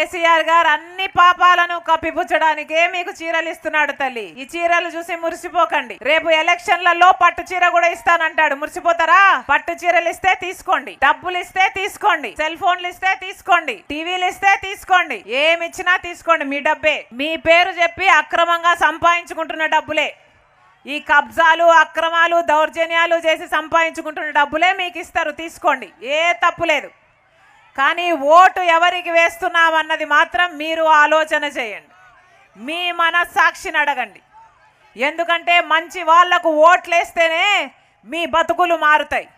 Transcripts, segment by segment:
కేసీఆర్ గారు అన్ని పాపాలను కప్పిపుచ్చడానికే మీకు చీరలు ఇస్తున్నాడు తల్లి ఈ చీరలు చూసి మురిసిపోకండి రేపు ఎలక్షన్లలో పట్టు చీర కూడా ఇస్తానంటాడు మురిసిపోతారా పట్టు చీరలు ఇస్తే తీసుకోండి డబ్బులు ఇస్తే తీసుకోండి సెల్ ఫోన్లు ఇస్తే తీసుకోండి టీవీలు ఇస్తే తీసుకోండి ఏమి ఇచ్చినా తీసుకోండి మీ డబ్బే మీ పేరు చెప్పి అక్రమంగా సంపాదించుకుంటున్న డబ్బులే ఈ కబ్జాలు అక్రమాలు దౌర్జన్యాలు చేసి సంపాదించుకుంటున్న డబ్బులే మీకు ఇస్తారు తీసుకోండి ఏ తప్పు లేదు కానీ ఓటు ఎవరికి వేస్తున్నామన్నది మాత్రం మీరు ఆలోచన చేయండి మీ మనస్సాక్షిని అడగండి ఎందుకంటే మంచి వాళ్లకు ఓట్లేస్తేనే మీ బతుకులు మారుతాయి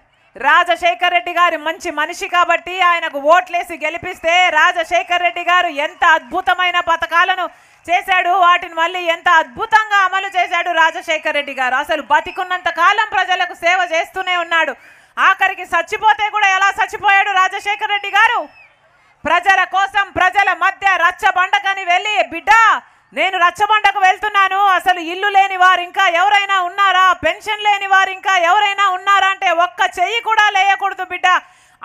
రాజశేఖర్ రెడ్డి గారు మంచి మనిషి కాబట్టి ఆయనకు ఓట్లేసి గెలిపిస్తే రాజశేఖర్ రెడ్డి గారు ఎంత అద్భుతమైన పథకాలను చేశాడు వాటిని మళ్ళీ ఎంత అద్భుతంగా అమలు చేశాడు రాజశేఖర్ రెడ్డి గారు అసలు బతికున్నంత కాలం ప్రజలకు సేవ చేస్తూనే ఉన్నాడు ఆఖరికి చచ్చిపోతే కూడా ఎలా చచ్చిపోయాడు రాజశేఖర రెడ్డి గారు ప్రజల కోసం ప్రజల మధ్య రచ్చబండకని వెళ్ళి బిడ్డ నేను రచ్చబండకు వెళ్తున్నాను అసలు ఇల్లు లేని వారు ఇంకా ఎవరైనా ఉన్నారా పెన్షన్ లేని వారు ఇంకా ఎవరైనా ఉన్నారా అంటే ఒక్క చెయ్యి కూడా లేయకూడదు బిడ్డ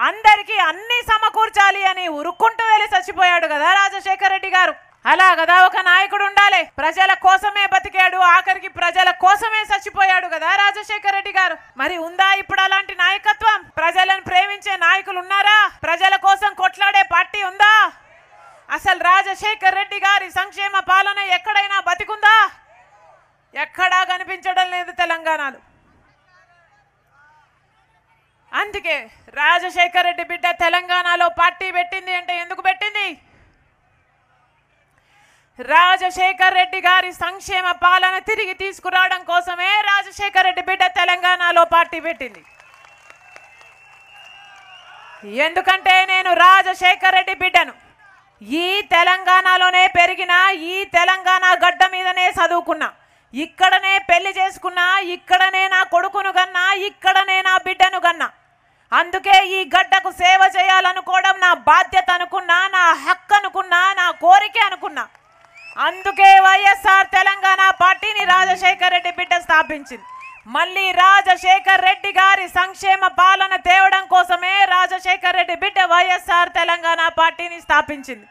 అందరికీ అన్నీ సమకూర్చాలి అని ఉరుక్కుంటూ వెళ్ళి చచ్చిపోయాడు కదా రాజశేఖర రెడ్డి గారు అలా కదా ఒక నాయకుడు ఉండాలి ప్రజల కోసమే బతికాడు ఆఖరికి ప్రజల కోసమే చచ్చిపోయాడు కదా రాజశేఖర రెడ్డి గారు మరి ఉందా ఇప్పుడు అలాంటి నాయకత్వం ప్రజలను ప్రేమించే నాయకులు ఉన్నారా ప్రజల కోసం కొట్లాడే పార్టీ ఉందా అసలు రాజశేఖర్ రెడ్డి గారి సంక్షేమ పాలన ఎక్కడైనా బతికుందా ఎక్కడా కనిపించడం లేదు తెలంగాణలో అందుకే రాజశేఖర్ రెడ్డి బిడ్డ తెలంగాణలో పార్టీ పెట్టింది అంటే రాజశేఖర్ రెడ్డి గారి సంక్షేమ పాలన తిరిగి తీసుకురావడం కోసమే రాజశేఖర్ రెడ్డి బిడ్డ తెలంగాణలో పార్టీ పెట్టింది ఎందుకంటే నేను రాజశేఖర్ రెడ్డి బిడ్డను ఈ తెలంగాణలోనే పెరిగిన ఈ తెలంగాణ గడ్డ మీదనే చదువుకున్నా ఇక్కడనే పెళ్లి చేసుకున్నా ఇక్కడనే నా కొడుకును కన్నా ఇక్కడనే నా బిడ్డను కన్నా అందుకే ఈ గడ్డకు సేవ చేయాలనుకోవడం నా బాధ్యత అనుకున్నా నా హక్కు అనుకున్నా నా కోరిక అనుకున్నా అందుకే వైఎస్ఆర్ తెలంగాణ పార్టీని రాజశేఖర్ రెడ్డి బిడ్డ స్థాపించింది మళ్ళీ రాజశేఖర్ రెడ్డి గారి సంక్షేమ పాలన తేవడం కోసమే రాజశేఖర్ రెడ్డి బిడ్డ వైఎస్ఆర్ తెలంగాణ పార్టీని స్థాపించింది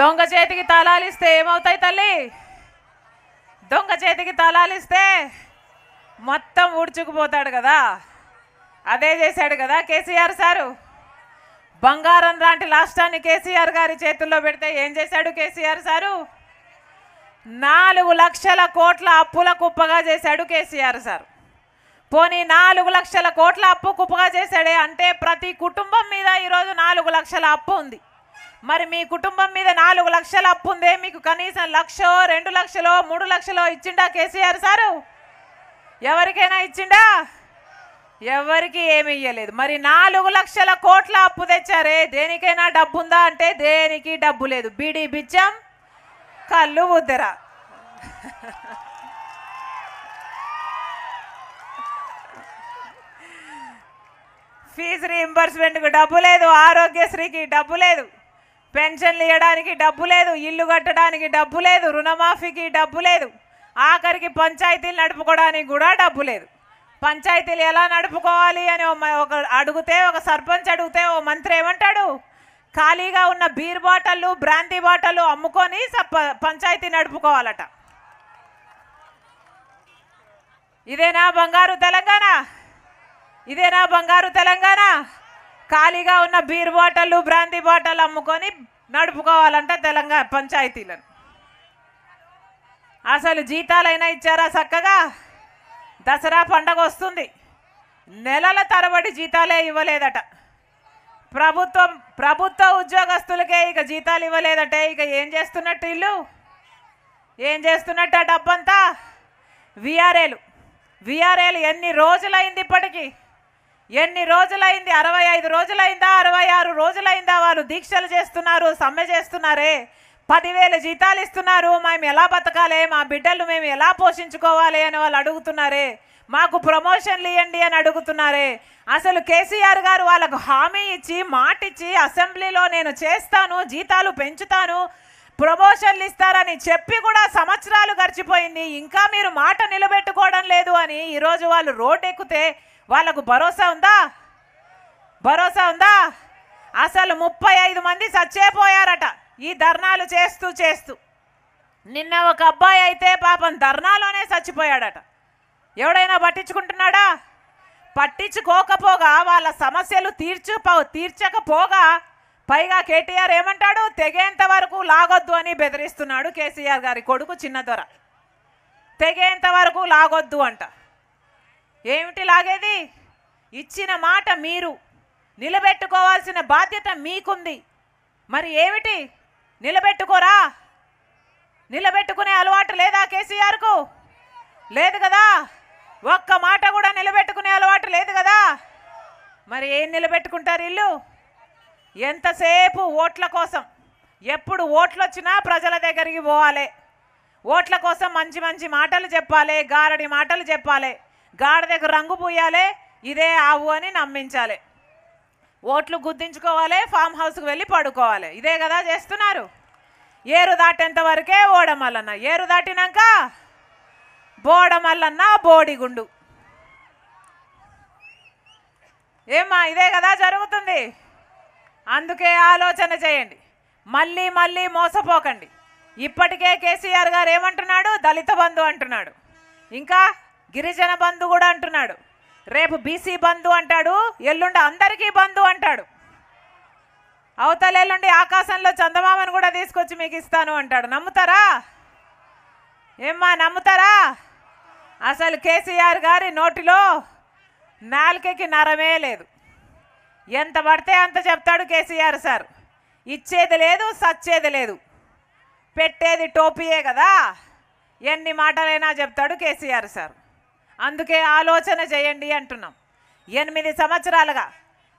దొంగ చేతికి తలాలిస్తే ఏమవుతాయి తల్లి దొంగ చేతికి తలాలిస్తే మొత్తం ఊడ్చుకుపోతాడు కదా అదే చేశాడు కదా కేసీఆర్ సారు బంగారం లాంటి రాష్ట్రాన్ని కేసీఆర్ గారి చేతుల్లో పెడితే ఏం చేశాడు కేసీఆర్ సారు నాలుగు లక్షల కోట్ల అప్పుల కుప్పగా చేశాడు కేసీఆర్ సారు పోనీ నాలుగు లక్షల కోట్ల అప్పు కుప్పగా చేశాడే అంటే ప్రతి కుటుంబం మీద ఈరోజు నాలుగు లక్షల అప్పు ఉంది మరి మీ కుటుంబం మీద నాలుగు లక్షల అప్పు ఉందే మీకు కనీసం లక్షో రెండు లక్షలో మూడు లక్షలో ఇచ్చిండా కేసీఆర్ సారు ఎవరికైనా ఇచ్చిండా ఎవరికి ఏమి ఇయ్యలేదు మరి నాలుగు లక్షల కోట్ల అప్పు తెచ్చారే దేనికైనా డబ్బు ఉందా అంటే దేనికి డబ్బు లేదు బీడీ బిచ్చం కళ్ళు ఉద్దర ఫీజు రీఎంబర్స్మెంట్కు డబ్బు లేదు ఆరోగ్యశ్రీకి డబ్బు లేదు పెన్షన్లు ఇవ్వడానికి డబ్బు లేదు ఇల్లు కట్టడానికి డబ్బు లేదు రుణమాఫీకి డబ్బు లేదు ఆఖరికి పంచాయతీలు నడుపుకోవడానికి కూడా డబ్బు లేదు పంచాయతీలు ఎలా నడుపుకోవాలి అని ఒక అడిగితే ఒక సర్పంచ్ అడిగితే ఓ మంత్రి ఏమంటాడు ఖాళీగా ఉన్న బీర్ బాటలు బ్రాంతి బాటలు అమ్ముకొని పంచాయతీ నడుపుకోవాలట ఇదేనా బంగారు తెలంగాణ ఇదేనా బంగారు తెలంగాణ ఖాళీగా ఉన్న బీర్ బాటలు బ్రాంతి బాటలు అమ్ముకొని నడుపుకోవాలంట తెలంగాణ పంచాయతీలను అసలు జీతాలైనా ఇచ్చారా చక్కగా దసరా పండగ వస్తుంది నెలల తరబడి జీతాలే ఇవ్వలేదట ప్రభుత్వం ప్రభుత్వ ఉద్యోగస్తులకే ఇక జీతాలు ఇవ్వలేదటే ఇక ఏం చేస్తున్నట్టు ఇల్లు ఏం చేస్తున్నట్టు ఆ డబ్బంతా విఆర్ఏలు విఆర్ఏలు ఎన్ని రోజులైంది ఇప్పటికీ ఎన్ని రోజులైంది అరవై ఐదు రోజులైందా అరవై ఆరు రోజులైందా వాళ్ళు దీక్షలు చేస్తున్నారు సమ్మె చేస్తున్నారే పదివేల జీతాలు ఇస్తున్నారు మేము ఎలా బతకాలి మా బిడ్డలు మేము ఎలా పోషించుకోవాలి అని వాళ్ళు అడుగుతున్నారే మాకు ప్రమోషన్లు ఇవ్వండి అని అడుగుతున్నారే అసలు కేసీఆర్ గారు వాళ్ళకు హామీ ఇచ్చి మాటిచ్చి అసెంబ్లీలో నేను చేస్తాను జీతాలు పెంచుతాను ప్రమోషన్లు ఇస్తారని చెప్పి కూడా సంవత్సరాలు గడిచిపోయింది ఇంకా మీరు మాట నిలబెట్టుకోవడం లేదు అని ఈరోజు వాళ్ళు రోడ్డెక్కితే వాళ్ళకు భరోసా ఉందా భరోసా ఉందా అసలు ముప్పై ఐదు మంది చచ్చేపోయారట ఈ ధర్నాలు చేస్తూ చేస్తూ నిన్న ఒక అబ్బాయి అయితే పాపం ధర్నాలోనే చచ్చిపోయాడట ఎవడైనా పట్టించుకుంటున్నాడా పట్టించుకోకపోగా వాళ్ళ సమస్యలు తీర్చు తీర్చకపోగా పైగా కేటీఆర్ ఏమంటాడు తెగేంత వరకు లాగొద్దు అని బెదిరిస్తున్నాడు కేసీఆర్ గారి కొడుకు చిన్నదొర తెగేంత వరకు లాగొద్దు అంట ఏమిటి లాగేది ఇచ్చిన మాట మీరు నిలబెట్టుకోవాల్సిన బాధ్యత మీకుంది మరి ఏమిటి నిలబెట్టుకోరా నిలబెట్టుకునే అలవాటు లేదా కేసీఆర్కు లేదు కదా ఒక్క మాట కూడా నిలబెట్టుకునే అలవాటు లేదు కదా మరి ఏం నిలబెట్టుకుంటారు ఇల్లు ఎంతసేపు ఓట్ల కోసం ఎప్పుడు ఓట్లు వచ్చినా ప్రజల దగ్గరికి పోవాలి ఓట్ల కోసం మంచి మంచి మాటలు చెప్పాలి గారడి మాటలు చెప్పాలి గాడిదకు రంగు పోయాలి ఇదే ఆవు అని నమ్మించాలి ఓట్లు గుర్తించుకోవాలి ఫామ్ హౌస్కి వెళ్ళి పడుకోవాలి ఇదే కదా చేస్తున్నారు ఏరు దాటేంత వరకే ఓడమల్లన్న ఏరు దాటినాక బోడమల్లన్న బోడిగుండు ఏమా ఇదే కదా జరుగుతుంది అందుకే ఆలోచన చేయండి మళ్ళీ మళ్ళీ మోసపోకండి ఇప్పటికే కేసీఆర్ గారు ఏమంటున్నాడు దళిత బంధు అంటున్నాడు ఇంకా గిరిజన బంధు కూడా అంటున్నాడు రేపు బీసీ బంధు అంటాడు ఎల్లుండి అందరికీ బంధు అంటాడు అవతల ఎల్లుండి ఆకాశంలో చందమామను కూడా తీసుకొచ్చి మీకు ఇస్తాను అంటాడు నమ్ముతారా ఏమ్మా నమ్ముతారా అసలు కేసీఆర్ గారి నోటిలో నాలుకకి నరమే లేదు ఎంత పడితే అంత చెప్తాడు కేసీఆర్ సార్ ఇచ్చేది లేదు సచ్చేది లేదు పెట్టేది టోపీయే కదా ఎన్ని మాటలైనా చెప్తాడు కేసీఆర్ సార్ అందుకే ఆలోచన చేయండి అంటున్నాం ఎనిమిది సంవత్సరాలుగా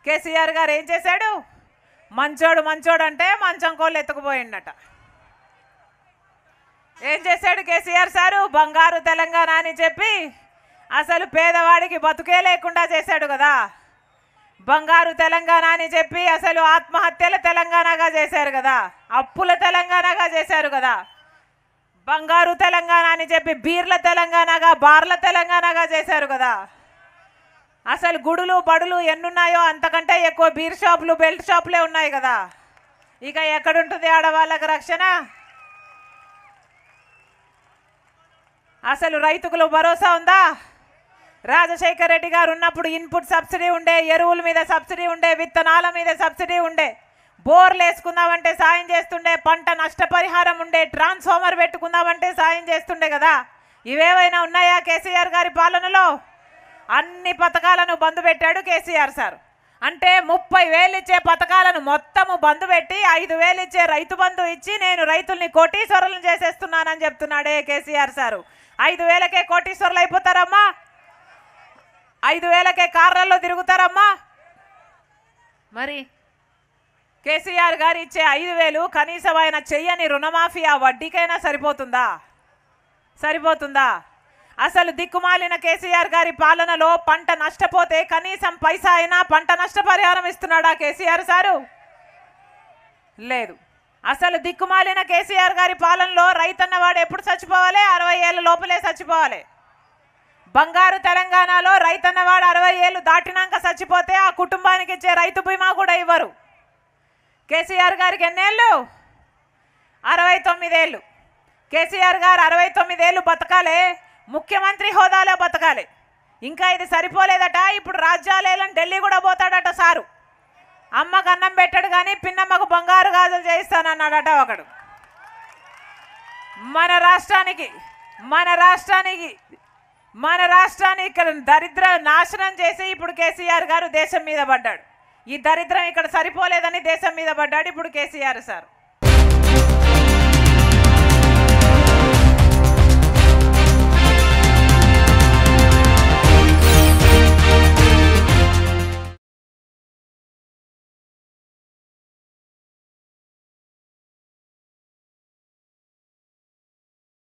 కేసీఆర్ గారు ఏం చేశాడు మంచోడు మంచోడు అంటే మంచం కోళ్ళు ఎత్తుకుపోయిండట ఏం చేశాడు కేసీఆర్ సారు బంగారు తెలంగాణ అని చెప్పి అసలు పేదవాడికి బతుకే లేకుండా చేశాడు కదా బంగారు తెలంగాణ అని చెప్పి అసలు ఆత్మహత్యలు తెలంగాణగా చేశారు కదా అప్పుల తెలంగాణగా చేశారు కదా బంగారు తెలంగాణ అని చెప్పి బీర్ల తెలంగాణగా బార్ల తెలంగాణగా చేశారు కదా అసలు గుడులు బడులు ఎన్నున్నాయో అంతకంటే ఎక్కువ బీర్ షాపులు బెల్ట్ షాపులే ఉన్నాయి కదా ఇక ఎక్కడుంటుంది ఆడవాళ్ళకి రక్షణ అసలు రైతుకులు భరోసా ఉందా రాజశేఖర రెడ్డి గారు ఉన్నప్పుడు ఇన్పుట్ సబ్సిడీ ఉండే ఎరువుల మీద సబ్సిడీ ఉండే విత్తనాల మీద సబ్సిడీ ఉండే బోర్లు వేసుకుందామంటే సాయం చేస్తుండే పంట నష్టపరిహారం ఉండే ట్రాన్స్ఫార్మర్ పెట్టుకుందామంటే సాయం చేస్తుండే కదా ఇవేవైనా ఉన్నాయా కేసీఆర్ గారి పాలనలో అన్ని పథకాలను బంద్ పెట్టాడు కేసీఆర్ సార్ అంటే ముప్పై వేలు ఇచ్చే పథకాలను మొత్తము బంద్ పెట్టి ఐదు వేలు ఇచ్చే రైతు బంధు ఇచ్చి నేను రైతుల్ని కోటీశ్వరులను చేసేస్తున్నానని చెప్తున్నాడే కేసీఆర్ సారు ఐదు వేలకే కోటీశ్వరులు అయిపోతారమ్మా ఐదు వేలకే కార్లలో తిరుగుతారమ్మా మరి కేసీఆర్ గారు ఇచ్చే ఐదు వేలు కనీసం ఆయన చెయ్యని రుణమాఫీ ఆ వడ్డీకైనా సరిపోతుందా సరిపోతుందా అసలు దిక్కుమాలిన కేసీఆర్ గారి పాలనలో పంట నష్టపోతే కనీసం పైసా అయినా పంట నష్టపరిహారం ఇస్తున్నాడా కేసీఆర్ సారు లేదు అసలు దిక్కుమాలిన కేసీఆర్ గారి పాలనలో రైతన్నవాడు ఎప్పుడు చచ్చిపోవాలి అరవై ఏళ్ళ లోపలే చచ్చిపోవాలి బంగారు తెలంగాణలో రైతన్నవాడు అరవై ఏళ్ళు దాటినాక చచ్చిపోతే ఆ కుటుంబానికి ఇచ్చే రైతు బీమా కూడా ఇవ్వరు కేసీఆర్ గారికి ఎన్నేళ్ళు అరవై తొమ్మిదేళ్ళు కేసీఆర్ గారు అరవై తొమ్మిదేళ్ళు బతకాలే ముఖ్యమంత్రి హోదాలో బతకాలి ఇంకా ఇది సరిపోలేదట ఇప్పుడు రాజ్యాలయాలను ఢిల్లీ కూడా పోతాడట సారు అమ్మకు అన్నం పెట్టాడు కానీ పిన్నమ్మకు బంగారు గాజులు చేయిస్తానన్నాడట ఒకడు మన రాష్ట్రానికి మన రాష్ట్రానికి మన రాష్ట్రాన్ని ఇక్కడ దరిద్ర నాశనం చేసి ఇప్పుడు కేసీఆర్ గారు దేశం మీద పడ్డాడు ఈ దరిద్రం ఇక్కడ సరిపోలేదని దేశం మీద పడ్డాడు ఇప్పుడు కేసీఆర్ సార్